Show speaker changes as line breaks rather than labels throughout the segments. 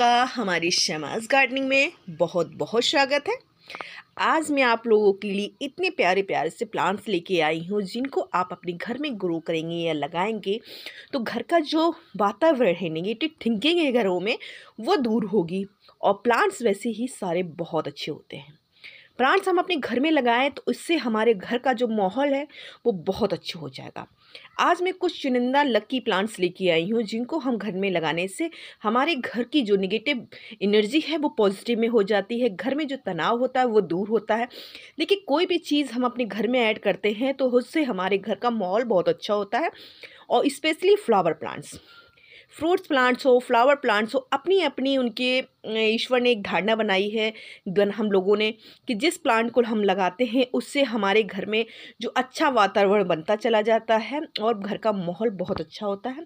आपका हमारी शमाज गार्डनिंग में बहुत बहुत स्वागत है आज मैं आप लोगों के लिए इतने प्यारे प्यारे से प्लांट्स लेके आई हूँ जिनको आप अपने घर में ग्रो करेंगे या लगाएंगे तो घर का जो वातावरण है नेगेटिव थिंकिंग है घरों में वो दूर होगी और प्लांट्स वैसे ही सारे बहुत अच्छे होते हैं प्लांट्स हम अपने घर में लगाएं तो इससे हमारे घर का जो माहौल है वो बहुत अच्छा हो जाएगा आज मैं कुछ चुनिंदा लकी प्लांट्स लेके आई हूँ जिनको हम घर में लगाने से हमारे घर की जो निगेटिव एनर्जी है वो पॉजिटिव में हो जाती है घर में जो तनाव होता है वो दूर होता है लेकिन कोई भी चीज़ हम अपने घर में ऐड करते हैं तो उससे हमारे घर का माहौल बहुत अच्छा होता है और specially flower plants fruits plants हो फ्लावर प्लांट्स हो अपनी अपनी उनके ईश्वर ने एक धारणा बनाई है हम लोगों ने कि जिस प्लांट को हम लगाते हैं उससे हमारे घर में जो अच्छा वातावरण बनता चला जाता है और घर का माहौल बहुत अच्छा होता है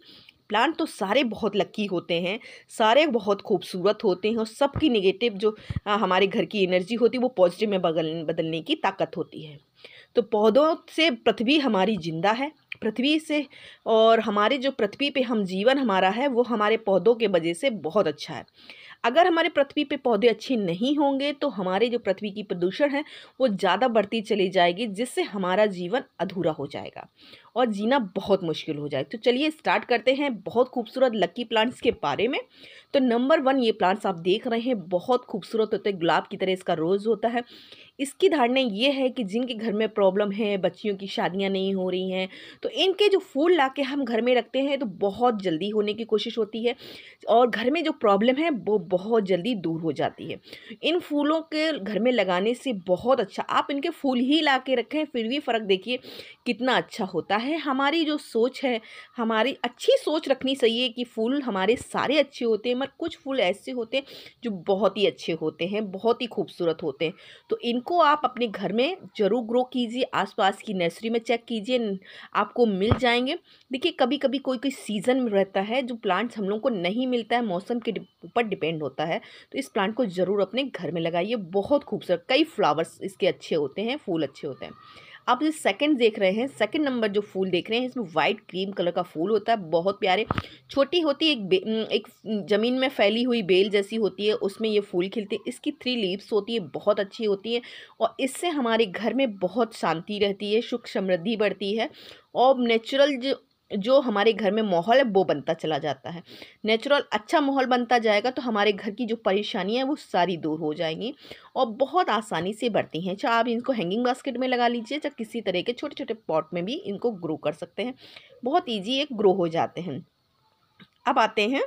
प्लांट तो सारे बहुत लकी होते हैं सारे बहुत खूबसूरत होते हैं और सबकी निगेटिव जो हमारे घर की एनर्जी होती है वो पॉजिटिव में बदल बदलने की ताकत होती है तो पौधों से पृथ्वी हमारी जिंदा है पृथ्वी से और हमारे जो पृथ्वी पे हम जीवन हमारा है वो हमारे पौधों के वजह से बहुत अच्छा है अगर हमारे पृथ्वी पे पौधे अच्छे नहीं होंगे तो हमारे जो पृथ्वी की प्रदूषण है वो ज़्यादा बढ़ती चली जाएगी जिससे हमारा जीवन अधूरा हो जाएगा और जीना बहुत मुश्किल हो जाएगा तो चलिए स्टार्ट करते हैं बहुत खूबसूरत लकी प्लांट्स के बारे में तो नंबर वन ये प्लांट्स आप देख रहे हैं बहुत खूबसूरत होते हैं गुलाब की तरह इसका रोज़ होता है इसकी धारणा ये है कि जिनके घर में प्रॉब्लम है बच्चियों की शादियाँ नहीं हो रही हैं तो इनके जो फूल ला के हम घर में रखते हैं तो बहुत जल्दी होने की कोशिश होती है और घर में जो प्रॉब्लम है वो बहुत जल्दी दूर हो जाती है इन फूलों के घर में लगाने से बहुत अच्छा आप इनके फूल ही ला के रखें फिर भी फ़र्क देखिए कितना अच्छा होता है हमारी जो सोच है हमारी अच्छी सोच रखनी चाहिए कि फूल हमारे सारे अच्छे होते हैं मगर कुछ फूल ऐसे होते हैं जो बहुत ही अच्छे होते हैं बहुत ही खूबसूरत होते हैं तो इन इनको आप अपने घर में ज़रूर ग्रो कीजिए आसपास की नर्सरी में चेक कीजिए आपको मिल जाएंगे देखिए कभी कभी कोई कोई सीज़न रहता है जो प्लांट्स हम लोग को नहीं मिलता है मौसम के ऊपर डिपेंड होता है तो इस प्लांट को ज़रूर अपने घर में लगाइए बहुत खूबसूरत कई फ्लावर्स इसके अच्छे होते हैं फूल अच्छे होते हैं आप जो सेकंड देख रहे हैं सेकंड नंबर जो फूल देख रहे हैं इसमें वाइट क्रीम कलर का फूल होता है बहुत प्यारे छोटी होती एक एक ज़मीन में फैली हुई बेल जैसी होती है उसमें ये फूल खिलते हैं इसकी थ्री लीव्स होती है बहुत अच्छी होती है और इससे हमारे घर में बहुत शांति रहती है सुख समृद्धि बढ़ती है और नेचुरल जो जो हमारे घर में माहौल है वो बनता चला जाता है नेचुरल अच्छा माहौल बनता जाएगा तो हमारे घर की जो परेशानियाँ हैं वो सारी दूर हो जाएंगी और बहुत आसानी से बढ़ती हैं चाहे आप इनको हैंगिंग बास्केट में लगा लीजिए चाहे किसी तरह के छोटे छोटे पॉट में भी इनको ग्रो कर सकते हैं बहुत ईजी एक ग्रो हो जाते हैं अब आते हैं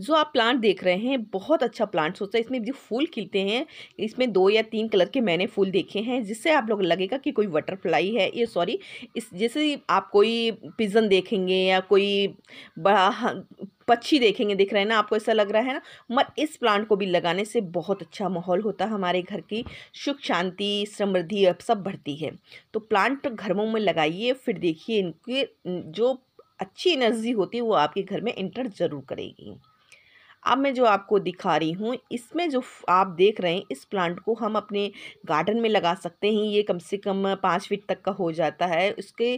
जो आप प्लांट देख रहे हैं बहुत अच्छा प्लांट्स होता है इसमें जो फूल खिलते हैं इसमें दो या तीन कलर के मैंने फूल देखे हैं जिससे आप लोग लगेगा कि कोई बटरफ्लाई है ये सॉरी इस जैसे आप कोई पिजन देखेंगे या कोई बड़ा पक्षी देखेंगे दिख रहे हैं ना आपको ऐसा लग रहा है ना मत इस प्लांट को भी लगाने से बहुत अच्छा माहौल होता है हमारे घर की सुख शांति समृद्धि अब सब बढ़ती है तो प्लांट घरों में लगाइए फिर देखिए इनके जो अच्छी एनर्जी होती है वो आपके घर में इंटर ज़रूर करेगी अब मैं जो आपको दिखा रही हूँ इसमें जो आप देख रहे हैं इस प्लांट को हम अपने गार्डन में लगा सकते हैं ये कम से कम पाँच फीट तक का हो जाता है उसके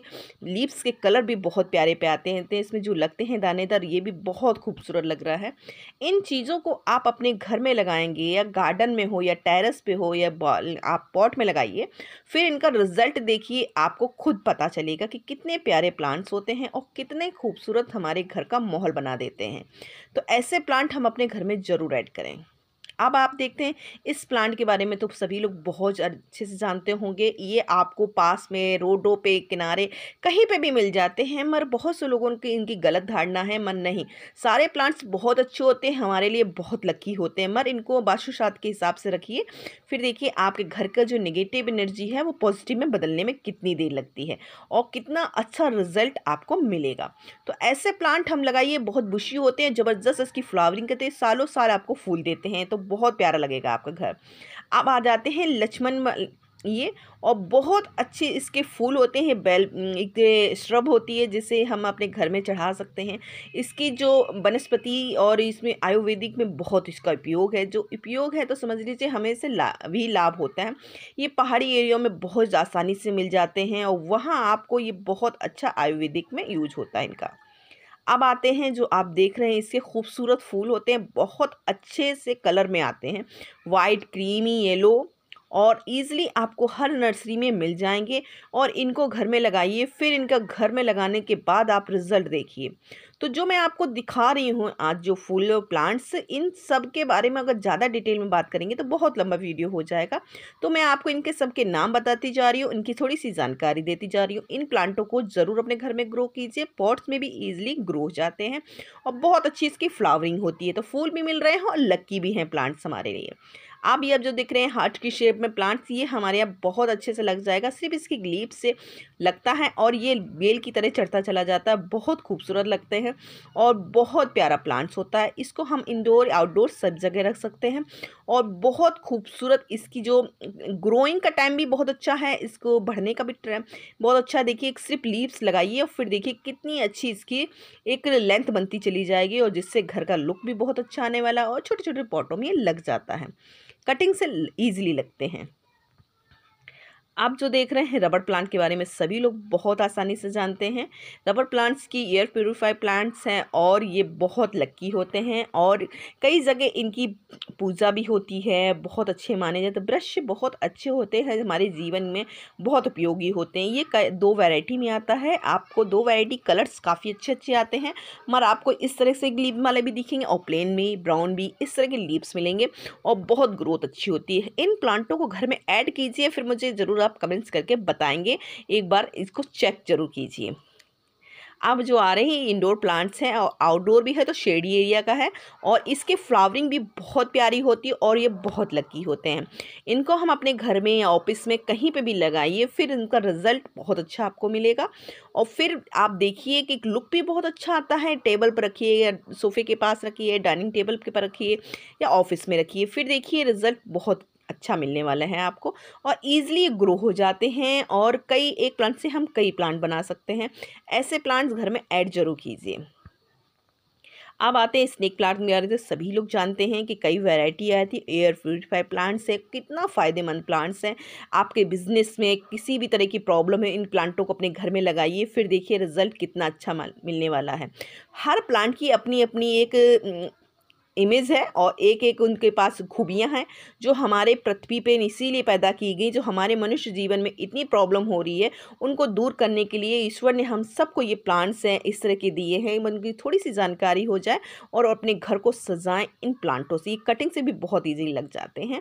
लीव्स के कलर भी बहुत प्यारे पे आते हैं तो इसमें जो लगते हैं दानेदार ये भी बहुत खूबसूरत लग रहा है इन चीज़ों को आप अपने घर में लगाएंगे या गार्डन में हो या टेरस पे हो या आप पॉट में लगाइए फिर इनका रिजल्ट देखिए आपको खुद पता चलेगा कि कितने प्यारे प्लांट्स होते हैं और कितने खूबसूरत हमारे घर का माहौल बना देते हैं तो ऐसे प्लांट हम अपने घर में ज़रूर ऐड करें अब आप देखते हैं इस प्लांट के बारे में तो सभी लोग बहुत अच्छे से जानते होंगे ये आपको पास में रोडों पे किनारे कहीं पे भी मिल जाते हैं मगर बहुत से लोगों की इनकी गलत धारणा है मन नहीं सारे प्लांट्स बहुत अच्छे होते हैं हमारे लिए बहुत लकी होते हैं मगर इनको बादशुशात के हिसाब से रखिए फिर देखिए आपके घर का जो निगेटिव एनर्जी है वो पॉजिटिव में बदलने में कितनी देर लगती है और कितना अच्छा रिजल्ट आपको मिलेगा तो ऐसे प्लांट हम लगाइए बहुत बुशी होते हैं ज़बरदस्त इसकी फ्लावरिंग करते हैं सालों साल आपको फूल देते हैं तो बहुत प्यारा लगेगा आपका घर अब आ जाते हैं लक्ष्मण ये और बहुत अच्छे इसके फूल होते हैं बेल एक श्रब होती है जिसे हम अपने घर में चढ़ा सकते हैं इसकी जो वनस्पति और इसमें आयुर्वेदिक में बहुत इसका उपयोग है जो उपयोग है तो समझ लीजिए हमें इसे ला भी लाभ होता है ये पहाड़ी एरियाओं में बहुत आसानी से मिल जाते हैं और वहाँ आपको ये बहुत अच्छा आयुर्वेदिक में यूज होता है इनका अब आते हैं जो आप देख रहे हैं इसके खूबसूरत फूल होते हैं बहुत अच्छे से कलर में आते हैं वाइट क्रीमी येलो और ईज़िली आपको हर नर्सरी में मिल जाएंगे और इनको घर में लगाइए फिर इनका घर में लगाने के बाद आप रिज़ल्ट देखिए तो जो मैं आपको दिखा रही हूँ आज जो फूल और प्लांट्स इन सब के बारे में अगर ज़्यादा डिटेल में बात करेंगे तो बहुत लंबा वीडियो हो जाएगा तो मैं आपको इनके सब के नाम बताती जा रही हूँ इनकी थोड़ी सी जानकारी देती जा रही हूँ इन प्लांटों को ज़रूर अपने घर में ग्रो कीजिए पॉट्स में भी ईजिली ग्रो हो जाते हैं और बहुत अच्छी इसकी फ्लावरिंग होती है तो फूल भी मिल रहे हैं और लक्की भी हैं प्लांट्स हमारे लिए आप ये अब जो दिख रहे हैं हार्ट की शेप में प्लांट्स ये हमारे यहाँ बहुत अच्छे से लग जाएगा सिर्फ इसकी ग्लीप से लगता है और ये बेल की तरह चढ़ता चला जाता है बहुत खूबसूरत लगते हैं और बहुत प्यारा प्लांट्स होता है इसको हम इंडोर आउटडोर सब जगह रख सकते हैं और बहुत खूबसूरत इसकी जो ग्रोइंग का टाइम भी बहुत अच्छा है इसको बढ़ने का भी टाइम बहुत अच्छा है देखिए एक सिर्फ लीव्स लगाइए और फिर देखिए कितनी अच्छी इसकी एक लेंथ बनती चली जाएगी और जिससे घर का लुक भी बहुत अच्छा आने वाला है और छोटे छोटे पॉटों में ये लग जाता है कटिंग से ईजिली लगते हैं आप जो देख रहे हैं रबड़ प्लांट के बारे में सभी लोग बहुत आसानी से जानते हैं रबड़ प्लांट्स की एयर प्योरीफाई प्लांट्स हैं और ये बहुत लक्की होते हैं और कई जगह इनकी पूजा भी होती है बहुत अच्छे माने जाते हैं ब्रश बहुत अच्छे होते हैं हमारे जीवन में बहुत उपयोगी होते हैं ये दो वैरायटी में आता है आपको दो वैरायटी कलर्स काफ़ी अच्छे अच्छे आते हैं मगर आपको इस तरह से लीप वाले भी दिखेंगे और प्लेन भी ब्राउन भी इस तरह के लीप्स मिलेंगे और बहुत ग्रोथ अच्छी होती है इन प्लांटों को घर में ऐड कीजिए फिर मुझे ज़रूर आप कमेंट्स करके बताएंगे एक बार इसको चेक जरूर कीजिए अब जो आ रहे हैं इंडोर प्लांट्स हैं और आउटडोर भी है तो शेडी एरिया का है और इसके फ्लावरिंग भी बहुत प्यारी होती है और ये बहुत लकी होते हैं इनको हम अपने घर में या ऑफिस में कहीं पे भी लगाइए फिर इनका रिज़ल्ट बहुत अच्छा आपको मिलेगा और फिर आप देखिए कि लुक भी बहुत अच्छा आता है टेबल पर रखिए या सोफे के पास रखिए डाइनिंग टेबल के पर रखिए या ऑफिस में रखिए फिर देखिए रिज़ल्ट बहुत अच्छा मिलने वाला है आपको और ईज़िली ग्रो हो जाते हैं और कई एक प्लांट से हम कई प्लांट बना सकते हैं ऐसे प्लांट्स घर में ऐड जरूर कीजिए अब आते हैं स्नेक प्लांट में तो सभी लोग जानते हैं कि कई वैरायटी आई थी एयर प्योरीफाई प्लांट्स है कितना फ़ायदेमंद प्लांट्स हैं आपके बिजनेस में किसी भी तरह की प्रॉब्लम है इन प्लांटों को अपने घर में लगाइए फिर देखिए रिजल्ट कितना अच्छा मिलने वाला है हर प्लांट की अपनी अपनी एक इमेज है और एक एक उनके पास खूबियाँ हैं जो हमारे पृथ्वी पे इसीलिए पैदा की गई जो हमारे मनुष्य जीवन में इतनी प्रॉब्लम हो रही है उनको दूर करने के लिए ईश्वर ने हम सबको ये प्लांट्स हैं इस तरह के दिए हैं उनकी थोड़ी सी जानकारी हो जाए और अपने घर को सजाएं इन प्लांटों से ये कटिंग से भी बहुत ईजी लग जाते हैं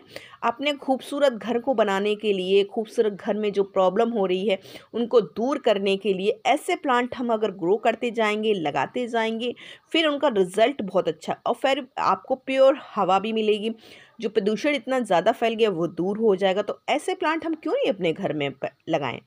अपने खूबसूरत घर को बनाने के लिए खूबसूरत घर में जो प्रॉब्लम हो रही है उनको दूर करने के लिए ऐसे प्लांट हम अगर ग्रो करते जाएंगे लगाते जाएंगे फिर उनका रिजल्ट बहुत अच्छा और फिर आपको प्योर हवा भी मिलेगी जो प्रदूषण इतना ज़्यादा फैल गया वो दूर हो जाएगा तो ऐसे प्लांट हम क्यों नहीं अपने घर में लगाएं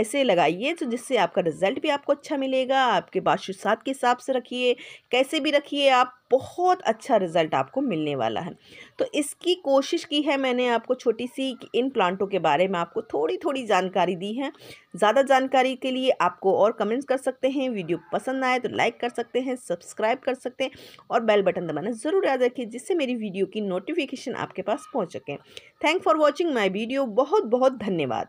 ऐसे लगाइए तो जिससे आपका रिजल्ट भी आपको अच्छा मिलेगा आपके बादशात के हिसाब से रखिए कैसे भी रखिए आप बहुत अच्छा रिज़ल्ट आपको मिलने वाला है तो इसकी कोशिश की है मैंने आपको छोटी सी इन प्लांटों के बारे में आपको थोड़ी थोड़ी जानकारी दी है ज़्यादा जानकारी के लिए आपको और कमेंट्स कर सकते हैं वीडियो पसंद आए तो लाइक कर सकते हैं सब्सक्राइब कर सकते हैं और बेल बटन दबाना ज़रूर याद रखिए जिससे मेरी वीडियो की नोटिफिकेशन नोटिफिकेशन आपके पास पहुँच सकें thank for watching my video बहुत बहुत धन्यवाद